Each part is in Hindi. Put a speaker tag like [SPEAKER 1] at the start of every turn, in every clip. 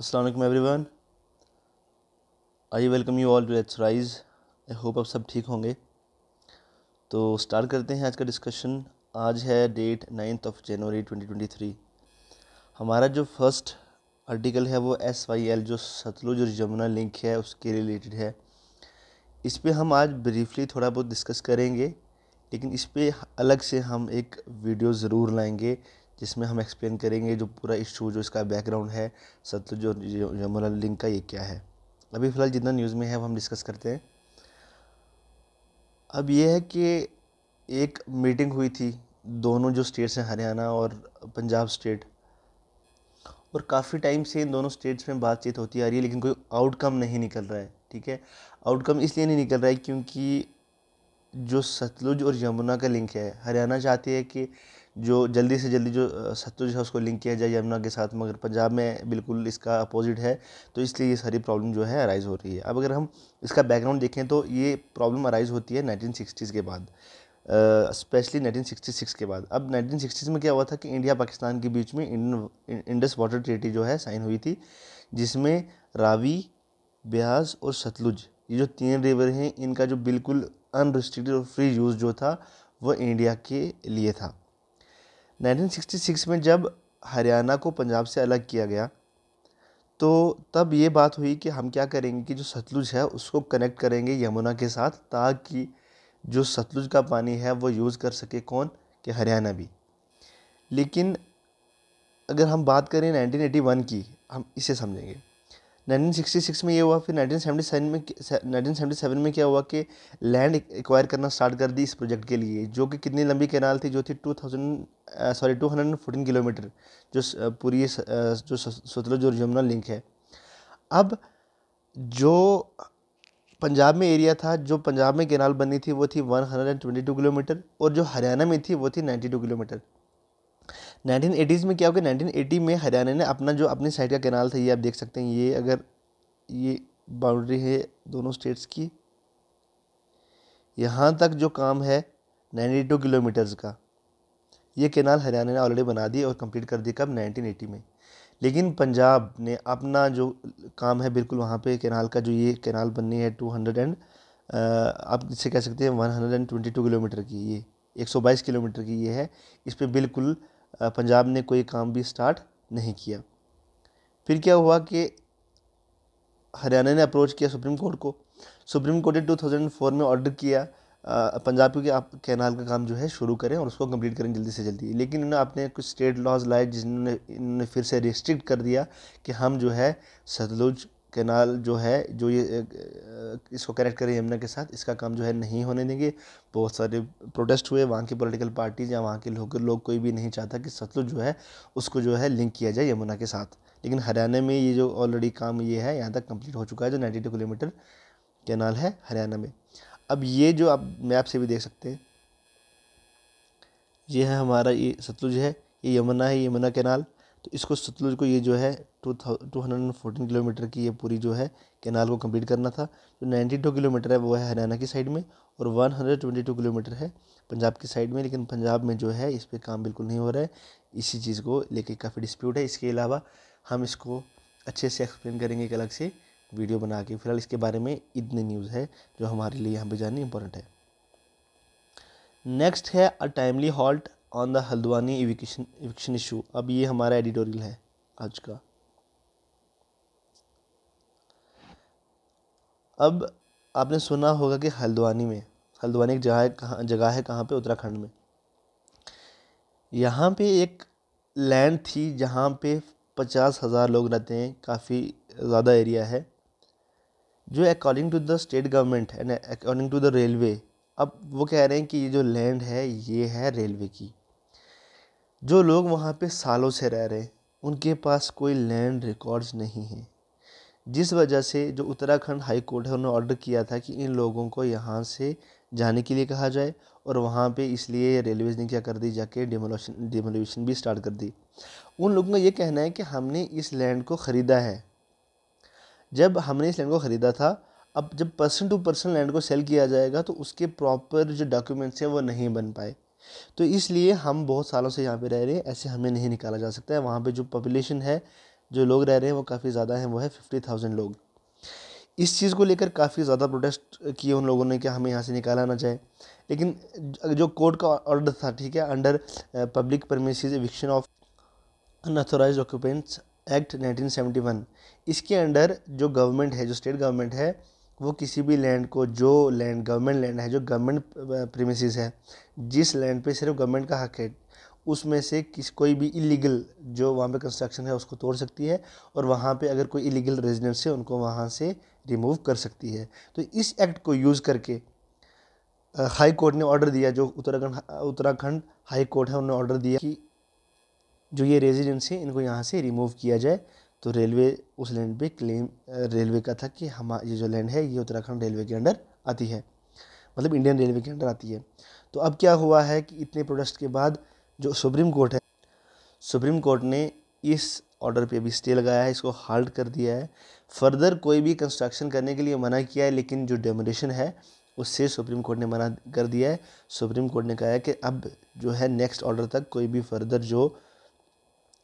[SPEAKER 1] Aslam everyone I welcome you all to let's rise I hope आप सब ठीक होंगे तो स्टार्ट करते हैं आज का डिस्कशन आज है date ninth of January twenty twenty three हमारा जो फर्स्ट आर्टिकल है वो एस वाई एल जो सतलुज और यमुना लिंक है उसके रिलेटेड है इस पर हम आज ब्रीफली थोड़ा बहुत डिस्कस करेंगे लेकिन इस पर अलग से हम एक वीडियो ज़रूर लाएंगे जिसमें हम एक्सप्लेन करेंगे जो पूरा इशू जो इसका बैकग्राउंड है सतलुज और यमुना लिंक का ये क्या है अभी फ़िलहाल जितना न्यूज़ में है वो हम डिस्कस करते हैं अब ये है कि एक मीटिंग हुई थी दोनों जो स्टेट्स हैं हरियाणा और पंजाब स्टेट और काफ़ी टाइम से इन दोनों स्टेट्स में बातचीत होती आ रही है लेकिन कोई आउटकम नहीं निकल रहा है ठीक है आउटकम इसलिए नहीं निकल रहा है क्योंकि जो सतलुज और यमुना का लिंक है हरियाणा चाहती है कि जो जल्दी से जल्दी जो सतलुज है उसको लिंक किया जाए यमुना के साथ मगर पंजाब में बिल्कुल इसका अपोजिट है तो इसलिए ये सारी प्रॉब्लम जो है अराइज़ हो रही है अब अगर हम इसका बैकग्राउंड देखें तो ये प्रॉब्लम अराइज़ होती है नाइनटीन के बाद स्पेशली सिक्सटी सिक्स के बाद अब सिक्सटीज़ में क्या हुआ था कि इंडिया पाकिस्तान के बीच में इंडियन इंडस वाटर ट्रीटी जो है साइन हुई थी जिसमें रावी ब्यास और सतलुज ये जो तीन रिवर हैं इनका जो बिल्कुल अनरिस्ट्रिक्टेड और फ्री यूज़ जो था वो इंडिया के लिए था 1966 में जब हरियाणा को पंजाब से अलग किया गया तो तब ये बात हुई कि हम क्या करेंगे कि जो सतलुज है उसको कनेक्ट करेंगे यमुना के साथ ताकि जो सतलुज का पानी है वो यूज़ कर सके कौन कि हरियाणा भी लेकिन अगर हम बात करें 1981 की हम इसे समझेंगे 1966 में ये हुआ फिर 1977 में 1977 में क्या हुआ कि लैंड एक्वायर करना स्टार्ट कर दी इस प्रोजेक्ट के लिए जो कि कितनी लंबी कैनाल थी जो थी 2000 सॉरी टू हंड्रेड किलोमीटर जो uh, पूरी uh, जो सतलुज और यमुना लिंक है अब जो पंजाब में एरिया था जो पंजाब में कैनाल बनी थी वो थी 122 किलोमीटर और जो हरियाणा में थी वो थी 92 किलोमीटर एटीज़ में क्या हो गया एटी में हरियाणा ने अपना जो अपनी साइड का कैनाल था ये आप देख सकते हैं ये अगर ये बाउंड्री है दोनों स्टेट्स की यहाँ तक जो काम है नाइन्टी टू किलोमीटर्स का ये कैनाल हरियाणा ने ऑलरेडी बना दी और कंप्लीट कर दी कब एटी में लेकिन पंजाब ने अपना जो काम है बिल्कुल वहाँ पे कैनाल का जो ये कैनाल बननी है टू हंड्रेड एंड आप इसे कह सकते हैं one hundred and twenty two kilometre की ये एक सौ बाईस किलोमीटर की ये है इस पर बिल्कुल पंजाब ने कोई काम भी स्टार्ट नहीं किया फिर क्या हुआ कि हरियाणा ने अप्रोच किया सुप्रीम कोर्ट को सुप्रीम कोर्ट ने 2004 में ऑर्डर किया पंजाब क्योंकि आप कैनाल का काम जो है शुरू करें और उसको कंप्लीट करें जल्दी से जल्दी लेकिन इन्होंने अपने कुछ स्टेट लॉज लाए जिन्होंने इन्होंने फिर से रिस्ट्रिक्ट कर दिया कि हम जो है सतलुज कैनाल जो है जो ये इसको कनेक्ट करें यमुना के साथ इसका काम जो है नहीं होने देंगे बहुत सारे प्रोटेस्ट हुए वहाँ की पॉलिटिकल पार्टीज या वहाँ के लोग लोग कोई भी नहीं चाहता कि सतलुज जो है उसको जो है लिंक किया जाए यमुना के साथ लेकिन हरियाणा में ये जो ऑलरेडी काम ये है यहाँ तक कंप्लीट हो चुका है जो नाइन्टी टू किलोमीटर कैनाल है हरियाणा में अब ये जो आप मैप से भी देख सकते हैं ये है हमारा ये सतलुज है ये यमुना है यमुना कैनाल तो इसको सतलुज को ये जो है two two hundred and fourteen kilometre की ये पूरी जो है कैनाल को कंप्लीट करना था जो नाइन्टी टू किलोमीटर है वो है हरियाणा की साइड में और one hundred twenty two kilometre है पंजाब की साइड में लेकिन पंजाब में जो है इस पर काम बिल्कुल नहीं हो रहा है इसी चीज़ को लेके काफ़ी डिस्प्यूट है इसके अलावा हम इसको अच्छे से एक्सप्लेन करेंगे एक अलग से वीडियो बना के फिलहाल इसके बारे में इतनी न्यूज़ है जो हमारे लिए यहाँ पर जाननी इंपॉर्टेंट है नेक्स्ट है a timely halt on the Haldwani eviction eviction issue अब ये हमारा एडिटोरियल है आज का अब आपने सुना होगा कि हल्द्वानी में हल्द्वानी एक जगह कहाँ जगह है कहाँ पे उत्तराखंड में यहाँ पे एक लैंड थी जहाँ पे पचास हज़ार लोग रहते हैं काफ़ी ज़्यादा एरिया है जो according to the state government and according to the railway अब वो कह रहे हैं कि ये जो लैंड है ये है रेलवे की जो लोग वहाँ पे सालों से रह रहे उनके पास कोई लैंड रिकॉर्ड्स नहीं हैं जिस वजह से जो उत्तराखंड हाई कोर्ट है उन्होंने ऑर्डर किया था कि इन लोगों को यहाँ से जाने के लिए कहा जाए और वहाँ पे इसलिए रेलवेज ने क्या कर दी जाके डिमोलोशन डिमोलिशन भी स्टार्ट कर दी उन लोगों का ये कहना है कि हमने इस लैंड को ख़रीदा है जब हमने इस लैंड को ख़रीदा था अब जब पर्सन टू पर्सन लैंड को सेल किया जाएगा तो उसके प्रॉपर जो डॉक्यूमेंट्स हैं वो नहीं बन पाए तो इसलिए हम बहुत सालों से यहाँ पे रह रहे हैं ऐसे हमें नहीं निकाला जा सकता है वहाँ पे जो पॉपुलेशन है जो लोग रह रहे हैं वो काफ़ी ज़्यादा हैं वो है फिफ्टी थाउजेंड लोग इस चीज़ को लेकर काफ़ी ज़्यादा प्रोटेस्ट किए उन लोगों ने कि हमें यहाँ से निकाला ना जाए लेकिन जो कोर्ट का ऑर्डर था ठीक है under public premises eviction of unauthorised occupants act 1971 इसके अंडर जो गवर्नमेंट है जो स्टेट गवर्नमेंट है वो किसी भी लैंड को जो लैंड गवर्नमेंट लैंड है जो गवर्नमेंट प्रीमिसेस है जिस लैंड पे सिर्फ गवर्नमेंट का हक है उसमें से किस कोई भी इलीगल जो वहाँ पे कंस्ट्रक्शन है उसको तोड़ सकती है और वहाँ पे अगर कोई इलीगल रेजिडेंस है उनको वहाँ से रिमूव कर सकती है तो इस एक्ट को यूज़ करके हाई कोर्ट ने ऑर्डर दिया जो उत्तराखंड उत्तराखंड हाई कोर्ट है उन्होंने ऑर्डर दिया कि जो ये रेजिडेंस है इनको यहाँ से रिमूव किया जाए तो रेलवे उस लैंड पे क्लेम रेलवे का था कि हम ये जो लैंड है ये उत्तराखंड रेलवे के अंडर आती है मतलब इंडियन रेलवे के अंडर आती है तो अब क्या हुआ है कि इतने प्रोटेस्ट के बाद जो सुप्रीम कोर्ट है सुप्रीम कोर्ट ने इस ऑर्डर पे भी स्टे लगाया है इसको हाल्ट कर दिया है फर्दर कोई भी कंस्ट्रक्शन करने के लिए मना किया है लेकिन जो डेमोलेशन है उससे सुप्रीम कोर्ट ने मना कर दिया है सुप्रीम कोर्ट ने कहा है कि अब जो है नेक्स्ट ऑर्डर तक कोई भी फर्दर जो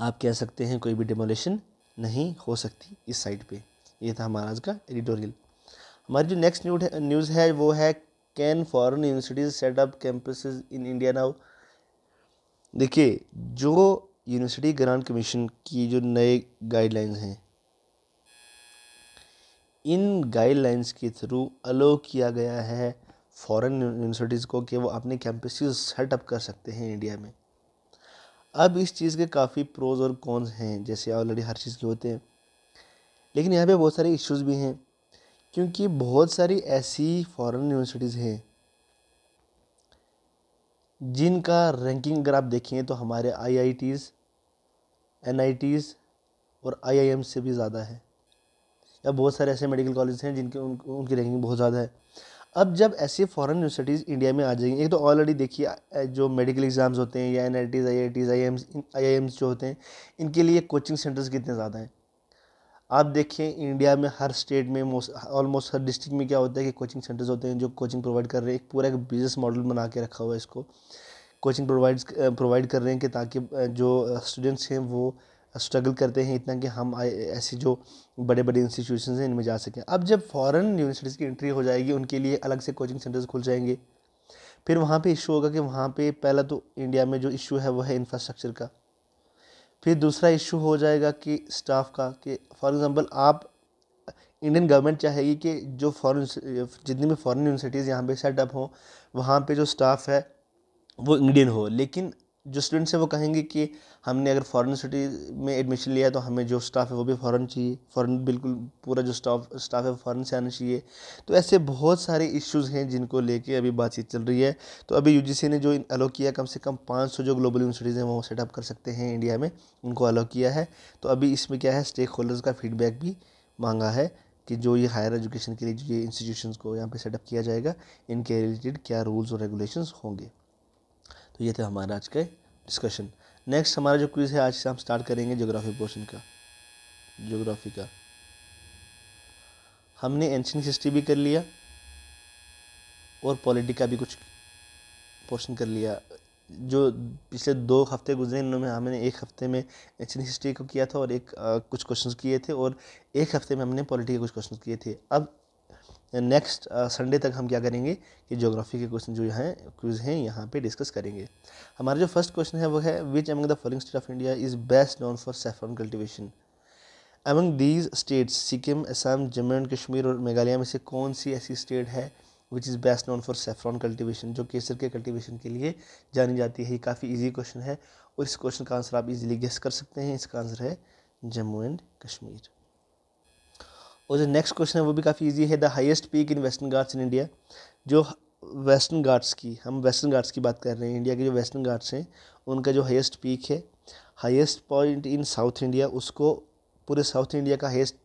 [SPEAKER 1] आप कह सकते हैं कोई भी डेमोलेशन नहीं हो सकती इस साइट पे ये था हमारा आज का एडिटोरियल हमारी जो नेक्स्ट न्यूज है न्यूज़ है वो है can foreign universities set up campus in India now देखिए जो यूनिवर्सिटी ग्रांट कमीशन की जो नए गाइडलाइंस हैं इन गाइडलाइंस के थ्रू अलो किया गया है फॉरेन यूनिवर्सिटीज़ को कि वो अपने कैंपसेस सेटअप कर सकते हैं इंडिया में अब इस चीज़ के काफ़ी प्रोज और कॉन्स हैं जैसे ऑलरेडी हर चीज़ के होते हैं लेकिन यहाँ पे बहुत सारे इश्यूज भी हैं क्योंकि बहुत सारी ऐसी फॉरेन यूनिवर्सिटीज़ हैं जिनका रैंकिंग अगर आप देखें तो हमारे आईआईटीज़ एनआईटीज़ और आईआईएम से भी ज़्यादा है या बहुत सारे ऐसे मेडिकल कॉलेज हैं जिनके उन, उनकी रैंकिंग बहुत ज़्यादा है अब जब ऐसी फॉरेन यूनिवर्सिटीज़ इंडिया में आ जाएंगी एक तो ऑलरेडी देखिए जो मेडिकल एग्ज़ाम्स होते हैं या N I Ts I I Ts AIIMS I I Ms जो होते हैं इनके लिए कोचिंग सेंटर्स कितने ज़्यादा हैं आप देखें इंडिया में हर स्टेट में ऑलमोस्ट हर डिस्ट्रिक्ट में क्या होता है कि कोचिंग सेंटर्स होते हैं जो कोचिंग प्रोवाइड कर रहे हैं एक पूरा एक बिजनेस मॉडल बना के रखा हुआ है इसको कोचिंग प्रोवाइड प्रोवाइड कर रहे हैं कि ताकि जो स्टूडेंट्स हैं वो स्ट्रगल करते हैं इतना कि हम ऐसी जो बड़े बड़े इंस्टीट्यूशन हैं इनमें जा सकें अब जब फॉरेन यूनिवर्सिटीज़ की एंट्री हो जाएगी उनके लिए अलग से कोचिंग सेंटर्स खुल जाएंगे फिर वहाँ पे इशू होगा कि वहाँ पे पहला तो इंडिया में जो इशू है वो है इंफ्रास्ट्रक्चर का फिर दूसरा इशू हो जाएगा कि स्टाफ का कि फॉर एग्ज़ाम्पल आप इंडियन गवर्नमेंट चाहेगी कि जो फॉरन जितनी भी फॉरेन यूनिवर्सिटीज़ यहाँ पे सेटअप हों वहाँ पे जो स्टाफ है वो इंडियन हो लेकिन जो स्टूडेंट्स हैं वो कहेंगे कि हमने अगर फॉरेन सिटी में एडमिशन लिया तो हमें जो स्टाफ है वो भी फॉरेन चाहिए फॉरेन बिल्कुल पूरा जो स्टाफ स्टाफ है फॉरेन से आना चाहिए तो ऐसे बहुत सारे इश्यूज़ हैं जिनको लेके अभी बातचीत चल रही है तो अभी यू ने जो अलो किया कम से कम पाँच जो ग्लोबल यूनिवर्सिटीज़ हैं वो सेटअप कर सकते हैं इंडिया में उनको अलो किया है तो अभी इसमें क्या है स्टेक होल्डर्स का फीडबैक भी मांगा है कि जो ये हायर एजुकेशन के लिए जो ये इंस्टीट्यूशन को यहाँ पे सेटअप किया जाएगा इनके रिलेटेड क्या रूल्स और रेगुलेशंस होंगे तो ये थे हमारा आज का डिस्कशन नेक्स्ट हमारा जो क्विज़ है आज से हम स्टार्ट करेंगे ज्योग्राफी पोर्शन का जोग्राफी का हमने एंशियन हिस्ट्री भी कर लिया और पॉलिटी का भी कुछ पोर्शन कर लिया जो पिछले दो हफ्ते गुजरे इनमें हमने एक हफ्ते में एंशियन हिस्ट्री को किया था और एक आ, कुछ क्वेश्चंस किए थे और एक हफ्ते में हमने पॉलिटी के कुछ क्वेश्चंस किए थे अब नेक्स्ट संडे uh, तक हम क्या करेंगे कि ज्योग्राफी के क्वेश्चन जो हैं क्विज हैं यहाँ पे डिस्कस करेंगे हमारा जो फर्स्ट क्वेश्चन है वो है which among the following state of India is best known for saffron cultivation among these states Sikkim Assam Jammu and Kashmir और मेघालय में से कौन सी ऐसी स्टेट है which is best known for saffron cultivation जो केसर के कल्टिवेशन के लिए जानी जाती है ये काफ़ी ईजी क्वेश्चन है और इस क्वेश्चन का आंसर आप इजीली गेस कर सकते हैं इसका आंसर है जम्मू एंड कश्मीर और जो नेक्स्ट क्वेश्चन है वो भी काफ़ी ईजी है the highest peak in western Ghats in India जो वेस्टर्न घाट्स की हम वेस्टर्न घाट्स की बात कर रहे हैं इंडिया के जो वेस्टर्न घाट्स हैं उनका जो हाइस्ट पीक है highest point in south India उसको पूरे साउथ इंडिया का हाइस्ट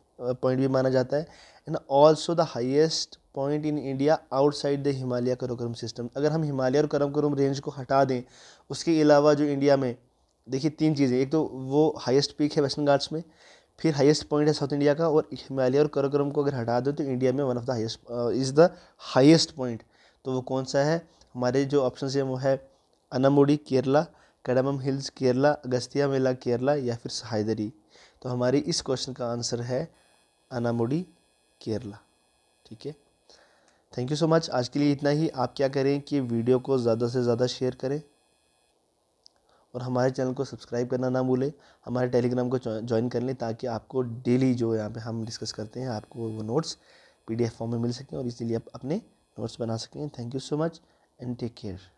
[SPEAKER 1] पॉइंट भी माना जाता है and also the highest point in India outside the Himalaya Karakoram system अगर हम हिमालय और करम करम रेंज को हटा दें उसके अलावा जो इंडिया में देखिए तीन चीज़ें एक तो वो हाईएस्ट पीक है वेस्टर्न घाट्स में फिर हाईएस्ट पॉइंट है साउथ इंडिया का और हिमालय और करक्रम को अगर हटा दो तो इंडिया में one of the highest is the highest point तो वो कौन सा है हमारे जो ऑप्शन है वो है Anamudi Kerala cardamom hills Kerala Agasthyamala Kerala या फिर सहायदरी तो हमारे इस क्वेश्चन का आंसर है अनामोडी केरला ठीक है थैंक यू सो मच आज के लिए इतना ही आप क्या करें कि वीडियो को ज़्यादा से ज़्यादा शेयर करें और हमारे चैनल को सब्सक्राइब करना ना भूलें हमारे टेलीग्राम को ज्वाइन कर लें ताकि आपको डेली जो यहाँ पे हम डिस्कस करते हैं आपको वो नोट्स पीडीएफ फॉर्म में मिल सकें और इसीलिए आप अपने नोट्स बना सकें thank you so much and take care